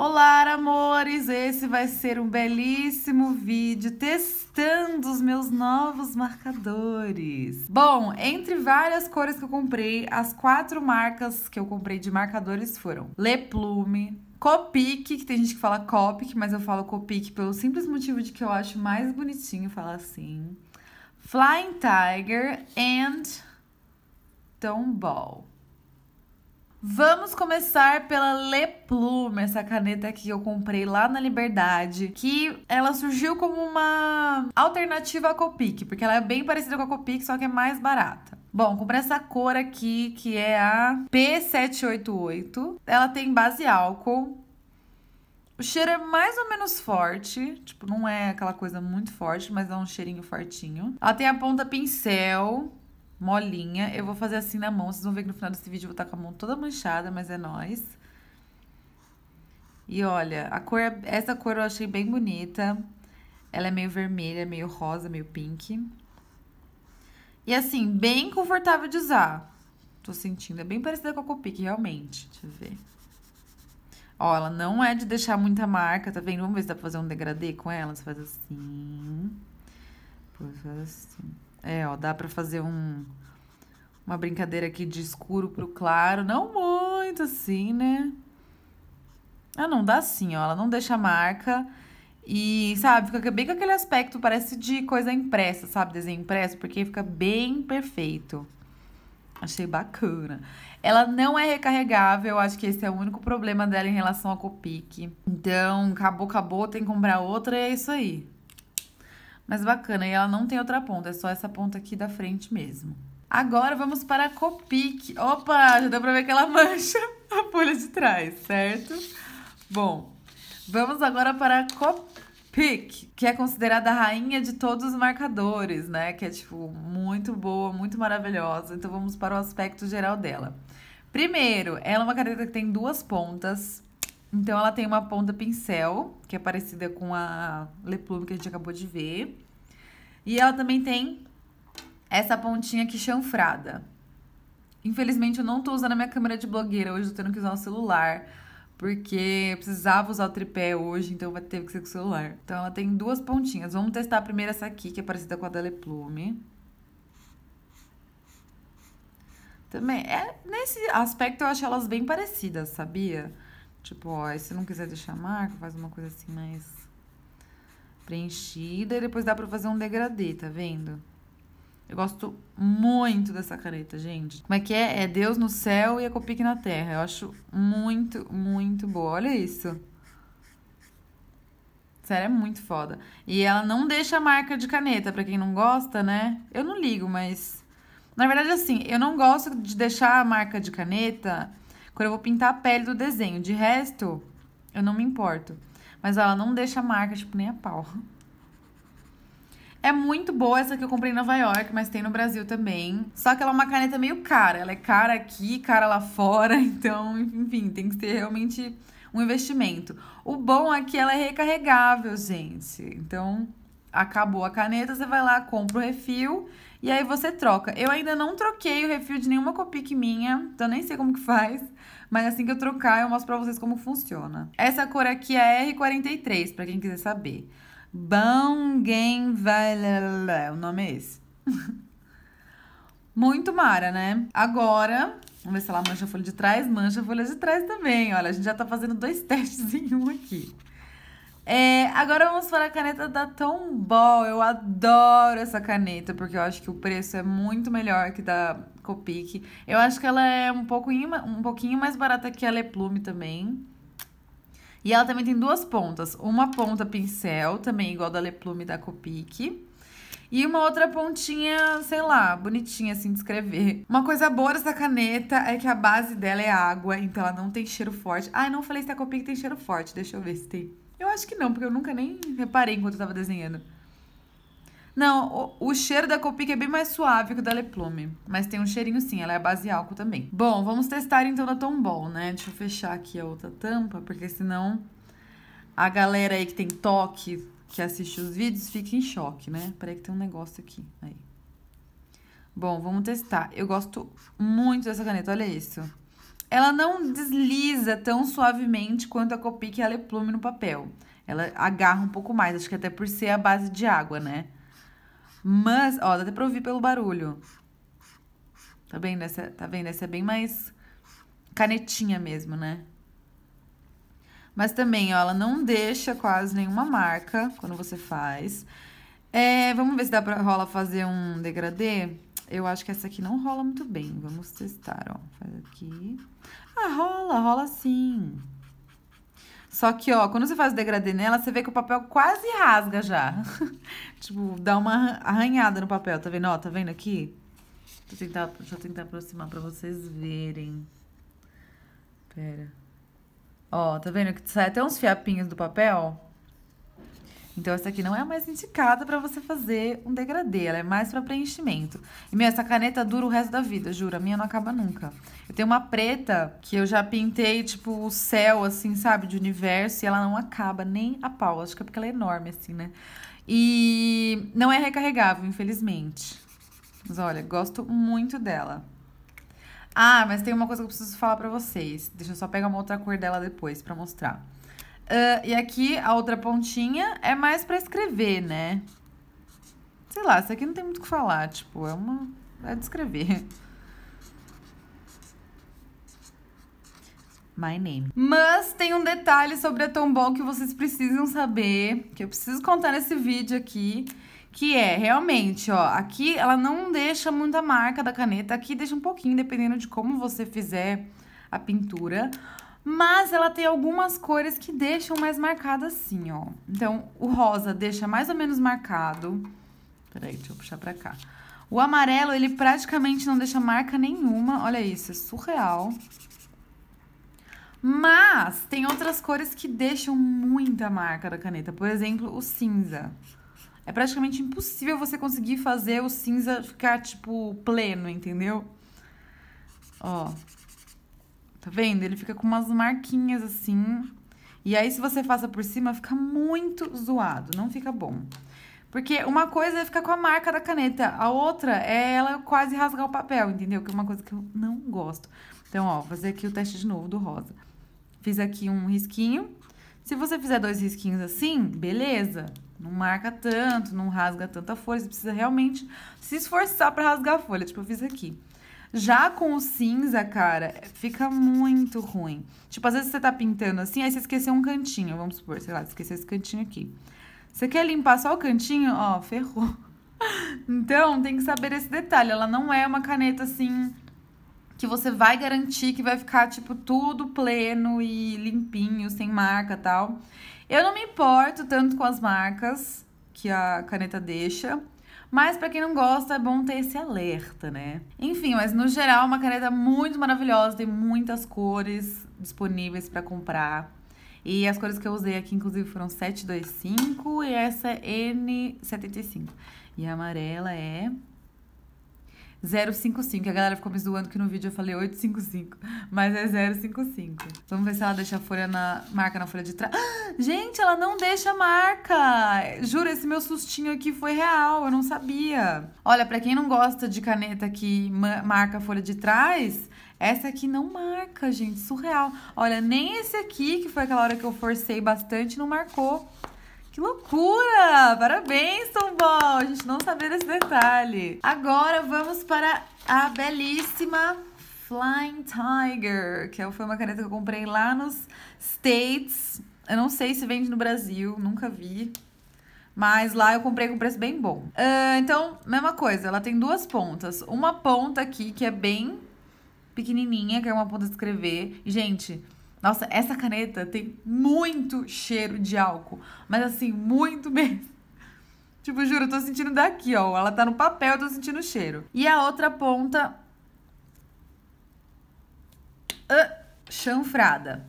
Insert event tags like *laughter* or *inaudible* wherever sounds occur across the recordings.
Olá, amores! Esse vai ser um belíssimo vídeo testando os meus novos marcadores. Bom, entre várias cores que eu comprei, as quatro marcas que eu comprei de marcadores foram Le Plume, Copic, que tem gente que fala Copic, mas eu falo Copic pelo simples motivo de que eu acho mais bonitinho falar assim. Flying Tiger and Tomball. Vamos começar pela Le Plume, essa caneta que eu comprei lá na Liberdade, que ela surgiu como uma alternativa à Copic, porque ela é bem parecida com a Copic, só que é mais barata. Bom, comprei essa cor aqui, que é a P788. Ela tem base álcool. O cheiro é mais ou menos forte, tipo, não é aquela coisa muito forte, mas é um cheirinho fortinho. Ela tem a ponta pincel, molinha. Eu vou fazer assim na mão, vocês vão ver que no final desse vídeo eu vou estar tá com a mão toda manchada, mas é nóis. E olha, a cor, é, essa cor eu achei bem bonita. Ela é meio vermelha, meio rosa, meio pink. E assim, bem confortável de usar. Tô sentindo, é bem parecida com a Copic, realmente. Deixa eu ver. Ó, ela não é de deixar muita marca, tá vendo? Vamos ver se dá pra fazer um degradê com ela. Você faz assim. Depois faz assim. É, ó, dá pra fazer um, uma brincadeira aqui de escuro pro claro. Não muito assim, né? Ah, não, dá assim, ó. Ela não deixa marca. E, sabe, fica bem com aquele aspecto, parece de coisa impressa, sabe? Desenho impresso, porque fica bem perfeito. Achei bacana. Ela não é recarregável, acho que esse é o único problema dela em relação ao Copic. Então, acabou, acabou, tem que comprar outra e é isso aí. Mas bacana, e ela não tem outra ponta, é só essa ponta aqui da frente mesmo. Agora vamos para a Copic. Opa, já deu para ver que ela *laughs* mancha a folha de trás, certo? Bom, vamos agora para a Copic, que é considerada a rainha de todos os marcadores, né? Que é, tipo, muito boa, muito maravilhosa. Então vamos para o aspecto geral dela. Primeiro, ela é uma caneta que tem duas pontas, então ela tem uma ponta pincel, que é parecida com a Leplume que a gente acabou de ver. E ela também tem essa pontinha aqui chanfrada. Infelizmente eu não tô usando a minha câmera de blogueira, hoje eu tô tendo que usar o celular, porque eu precisava usar o tripé hoje, então vai ter que ser com o celular. Então ela tem duas pontinhas. Vamos testar primeiro essa aqui, que é parecida com a da Leplume. Também, é, nesse aspecto eu acho elas bem parecidas, sabia? Tipo, ó, se não quiser deixar marca, faz uma coisa assim mais preenchida. E depois dá pra fazer um degradê, tá vendo? Eu gosto muito dessa caneta, gente. Como é que é? É Deus no céu e a Copic na terra. Eu acho muito, muito boa. Olha isso. Sério, é muito foda. E ela não deixa marca de caneta, para quem não gosta, né? Eu não ligo, mas. Na verdade, assim, eu não gosto de deixar a marca de caneta quando eu vou pintar a pele do desenho. De resto, eu não me importo. Mas ela não deixa marca, tipo, nem a pau. É muito boa essa que eu comprei em Nova York, mas tem no Brasil também. Só que ela é uma caneta meio cara. Ela é cara aqui, cara lá fora. *laughs* Então, enfim, tem que ser realmente um investimento. O bom é que ela é recarregável, gente. Então, acabou a caneta, você vai lá, compra o refil e aí você troca. Eu ainda não troquei o refil de nenhuma Copic minha, então nem sei como que faz. Mas assim que eu trocar, eu mostro pra vocês como funciona. Essa cor aqui é R43, pra quem quiser saber. Bangenvalala, o nome é esse. *laughs* Muito mara, né? Agora, vamos ver se ela mancha a folha de trás. Mancha a folha de trás também. Olha, a gente já tá fazendo dois *laughs* testes em um aqui. É, agora vamos para a caneta da Tombow Eu adoro essa caneta, porque eu acho que o preço é muito melhor que da Copic. Eu acho que ela é um pouquinho, um pouquinho mais barata que a Leplume também. E ela também tem duas pontas. Uma ponta pincel, também igual da Leplume da Copic. E uma outra pontinha, sei lá, bonitinha assim de escrever. Uma coisa boa dessa caneta é que a base dela é água, então ela não tem cheiro forte. Ai, ah, não falei se a Copic tem cheiro forte. Deixa eu ver se tem. Eu acho que não, porque eu nunca nem reparei enquanto eu tava desenhando. Não, o, o, cheiro da Copic é bem mais suave que o da Leplume. Mas tem um cheirinho sim, ela é base álcool também. Bom, vamos testar então da Tombow, né? Deixa eu fechar aqui a outra tampa, porque senão a galera aí que tem toque, que assiste os vídeos, fica em choque, né? Peraí que tem um negócio aqui, aí. Bom, vamos testar. Eu gosto muito dessa caneta, olha isso. Ela não desliza tão suavemente quanto a Copic e a Leplume no papel. Ela agarra um pouco mais, acho que até por ser a base de água, né? Mas, ó, dá até pra ouvir pelo barulho. Tá vendo? Essa, tá vendo? Essa é bem mais canetinha mesmo, né? Mas também, ó, ela não deixa quase nenhuma marca quando você faz. É, vamos ver se dá pra rola fazer um degradê. Eu acho que essa aqui não rola muito bem. Vamos testar, ó. Faz aqui. Ah, rola, rola sim. Só que, ó, quando você faz o degradê nela, você vê que o papel quase rasga já. *laughs* tipo, dá uma arranhada no papel, tá vendo? Ó, tá vendo aqui? Deixa eu tentar, deixa eu tentar aproximar pra vocês verem. Pera. Ó, tá vendo que sai até uns fiapinhos do papel? Então essa aqui não é a mais indicada para você fazer um degradê, ela é mais para preenchimento. E minha essa caneta dura o resto da vida, jura, a minha não acaba nunca. Eu tenho uma preta que eu já pintei tipo o céu assim, sabe, de universo e ela não acaba nem a pau, acho que é porque ela é enorme assim, né? E não é recarregável, infelizmente. Mas olha, gosto muito dela. Ah, mas tem uma coisa que eu preciso falar para vocês. Deixa eu só pegar uma outra cor dela depois para mostrar. Uh, e aqui a outra pontinha é mais para escrever, né? Sei lá, isso aqui não tem muito o que falar, tipo, é uma... é de escrever. My name. Mas tem um detalhe sobre a Tombow que vocês precisam saber, que eu preciso contar nesse vídeo aqui, que é realmente, ó, aqui ela não deixa muita marca da caneta, aqui deixa um pouquinho, dependendo de como você fizer a pintura. Mas ela tem algumas cores que deixam mais marcado assim, ó. Então, o rosa deixa mais ou menos marcado. Peraí, deixa eu puxar pra cá. O amarelo, ele praticamente não deixa marca nenhuma. Olha isso, é surreal. Mas tem outras cores que deixam muita marca da caneta. Por exemplo, o cinza. É praticamente impossível você conseguir fazer o cinza ficar, tipo, pleno, entendeu? Ó, Tá vendo? Ele fica com umas marquinhas assim. E aí, se você passa por cima, fica muito zoado. Não fica bom. Porque uma coisa é ficar com a marca da caneta, a outra é ela quase rasgar o papel, entendeu? Que é uma coisa que eu não gosto. Então, ó, vou fazer aqui o teste de novo do rosa. Fiz aqui um risquinho. Se você fizer dois risquinhos assim, beleza. Não marca tanto, não rasga tanta folha. Você precisa realmente se esforçar para rasgar a folha. Tipo, eu fiz aqui. Já com o cinza, cara, fica muito ruim. Tipo, às vezes você tá pintando assim, aí você esqueceu um cantinho. Vamos supor, sei lá, esqueceu esse cantinho aqui. Você quer limpar só o cantinho? Ó, ferrou. *laughs* Então, tem que saber esse detalhe. Ela não é uma caneta assim que você vai garantir que vai ficar, tipo, tudo pleno e limpinho, sem marca tal. Eu não me importo tanto com as marcas que a caneta deixa. Mas para quem não gosta, é bom ter esse alerta, né? Enfim, mas no geral, é uma caneta muito maravilhosa, tem muitas cores disponíveis para comprar. E as cores que eu usei aqui, inclusive, foram 725 e essa é N75. E a amarela é 055. A galera ficou me zoando que no vídeo eu falei 855, mas é 055. Vamos ver se ela deixa a folha na marca na folha de trás. *gasps* gente, ela não deixa marca. Juro, esse meu sustinho aqui foi real, eu não sabia. Olha, para quem não gosta de caneta que marca a folha de trás, essa aqui não marca, gente, surreal. Olha, nem esse aqui, que foi aquela hora que eu forcei bastante, não marcou. Que loucura! Parabéns, Tombol! A gente não sabia desse detalhe. Agora vamos para a belíssima Flying Tiger, que foi uma caneta que eu comprei lá nos States. Eu não sei se vende no Brasil, nunca vi. Mas lá eu comprei com preço bem bom. Uh, então, mesma coisa, ela tem duas pontas. Uma ponta aqui que é bem pequenininha, que é uma ponta de escrever. Gente, nossa, essa caneta tem muito cheiro de álcool, mas assim, muito *laughs* mesmo. Tipo, juro, eu tô sentindo daqui, ó. Ela tá no papel, eu tô sentindo o cheiro. E a outra ponta. Uh, chanfrada.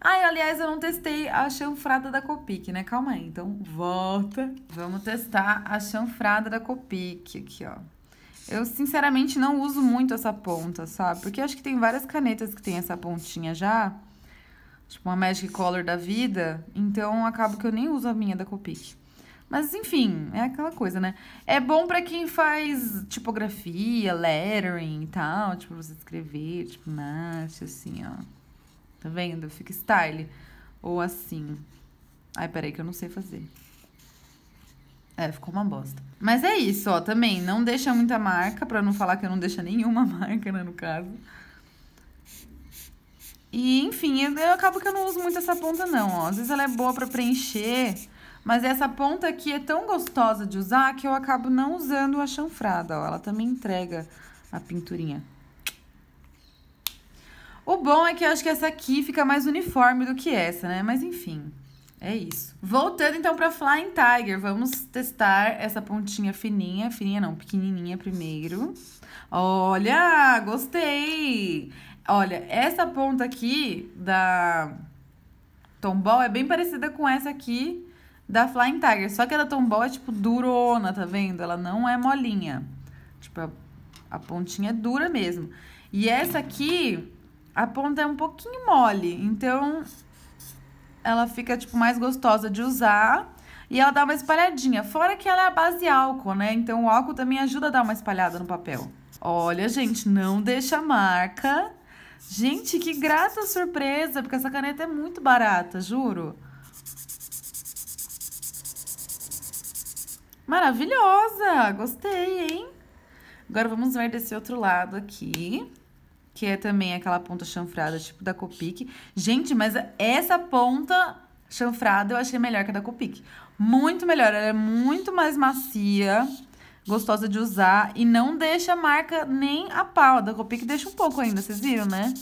Ai, ah, aliás, eu não testei a chanfrada da Copic, né? Calma aí, então volta. Vamos testar a chanfrada da Copic aqui, ó. Eu, sinceramente, não uso muito essa ponta, sabe? Porque acho que tem várias canetas que tem essa pontinha já. Tipo, uma Magic Color da vida. Então, acabo que eu nem uso a minha da Copic. Mas, enfim, é aquela coisa, né? É bom para quem faz tipografia, lettering e tal. Tipo, você escrever, tipo, mate, assim, ó. Tá vendo? Fica style. Ou assim. Ai, peraí que eu não sei fazer. É, ficou uma bosta. Mas é isso, ó, também. Não deixa muita marca, pra não falar que eu não deixa nenhuma *laughs* marca, né, no caso. E, enfim, eu, eu acabo que eu não uso muito essa ponta, não, ó. Às vezes ela é boa para preencher, mas essa ponta aqui é tão gostosa de usar que eu acabo não usando a chanfrada, ó. Ela também entrega a pinturinha. O bom é que eu acho que essa aqui fica mais uniforme do que essa, né? Mas enfim, é isso. Voltando então pra Flying Tiger, vamos testar essa pontinha fininha. Fininha não, pequenininha primeiro. Olha, gostei! Olha, essa ponta aqui da Tombow é bem parecida com essa aqui da Flying Tiger. Só que a da Tombow é, tipo, durona, tá vendo? Ela não é molinha. Tipo, a, a pontinha é dura mesmo. E essa aqui, a ponta é um pouquinho mole. Então, ela fica, tipo, mais gostosa de usar. E ela dá uma espalhadinha. Fora que ela é a base álcool, né? Então, o álcool também ajuda a dar uma espalhada no papel. Olha, gente, não deixa marca Gente, que grata surpresa, porque essa caneta é muito barata, juro. Maravilhosa! Gostei, hein? Agora vamos ver desse outro lado aqui. Que é também aquela ponta chanfrada, tipo da Copic. Gente, mas essa ponta chanfrada eu achei melhor que a da Copic. Muito melhor, ela é muito mais macia gostosa de usar e não deixa marca nem a pau. Da Copic deixa um pouco ainda, vocês viram, né?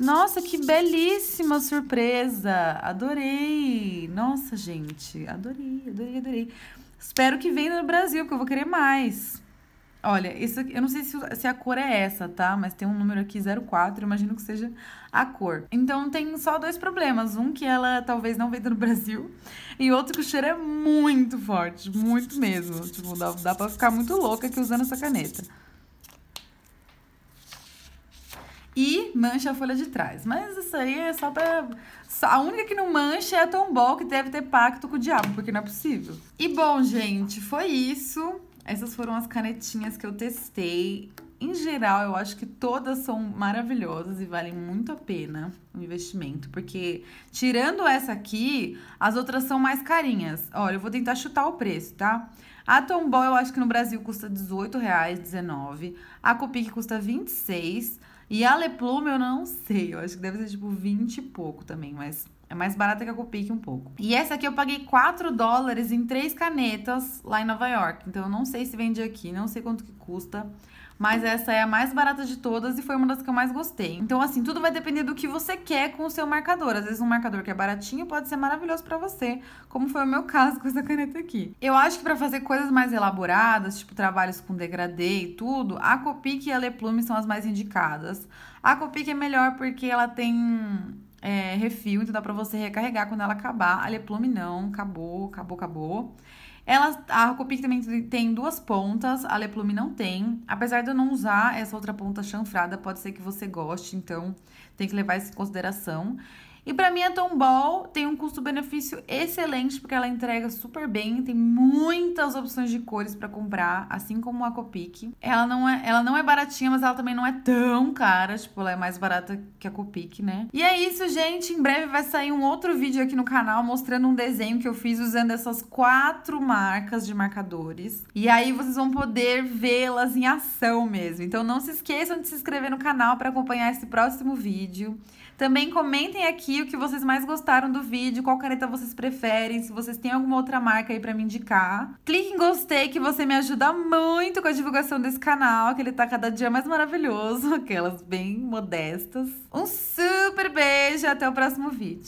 Nossa, que belíssima surpresa! Adorei! Nossa, gente, adorei, adorei, adorei. Espero que venha no Brasil, porque eu vou querer mais. Olha, isso aqui, eu não sei se, se, a cor é essa, tá? Mas tem um número aqui 04, imagino que seja a cor. Então tem só dois problemas. Um que ela talvez não venda no *laughs* Brasil, e outro que o cheiro é muito forte, muito mesmo. Tipo, dá, dá pra ficar muito louca aqui usando essa caneta. E mancha a folha de trás. Mas isso aí é só pra. A única que não mancha é a Tombow, que deve ter pacto com o diabo, porque não é possível. E bom, gente, foi isso. Essas foram as canetinhas que eu testei. Em geral, eu acho que todas são maravilhosas e valem muito a pena o investimento, porque tirando essa aqui, as outras são mais carinhas. Olha, eu vou tentar chutar o preço, tá? A Tombow eu acho que no Brasil custa R$18,19. A Copic custa R$26,00. E a Leplume eu não sei, eu acho que deve ser tipo 20 e pouco também, mas é mais barata que a Copic um pouco. E essa aqui eu paguei 4 dólares em três canetas lá em Nova York. Então eu não sei se vende aqui, não sei quanto que custa. Mas essa é a mais barata de todas e foi uma das que eu mais gostei. Então, assim, tudo vai depender do que você quer com o seu marcador. Às vezes, um marcador que é baratinho pode ser maravilhoso para você, como foi o meu *laughs* caso com essa caneta aqui. Eu acho que para fazer coisas mais elaboradas, tipo trabalhos com degradê e tudo, a Copic e a Leplume são as mais indicadas. A Copic é melhor porque ela tem é, refil, então dá pra você recarregar quando ela acabar. A Leplume não, acabou, acabou, acabou. Ela, a Rocopic também tem duas pontas, a Leplume não tem. Apesar de eu não usar essa outra ponta chanfrada, pode ser que você goste, então tem que levar isso em consideração. E para mim a Tomball tem um custo-benefício excelente porque ela entrega super bem, tem muitas opções de cores para comprar, assim como a Copic. Ela não é, ela não é baratinha, mas ela também não é tão cara, tipo, ela é mais barata que a Copic, né? E é isso, gente, em breve vai sair um outro vídeo aqui no canal mostrando um desenho que eu fiz usando essas quatro marcas de marcadores. E aí vocês vão poder vê-las em ação mesmo. Então não se esqueçam de se inscrever no canal para acompanhar esse próximo vídeo. Também comentem aqui o que vocês mais gostaram do vídeo, qual caneta vocês preferem, se vocês têm alguma outra marca aí para me indicar. Clique em gostei que você me ajuda muito com a divulgação desse canal, que ele tá cada dia mais maravilhoso, *laughs* aquelas bem modestas. Um super beijo e até o próximo vídeo.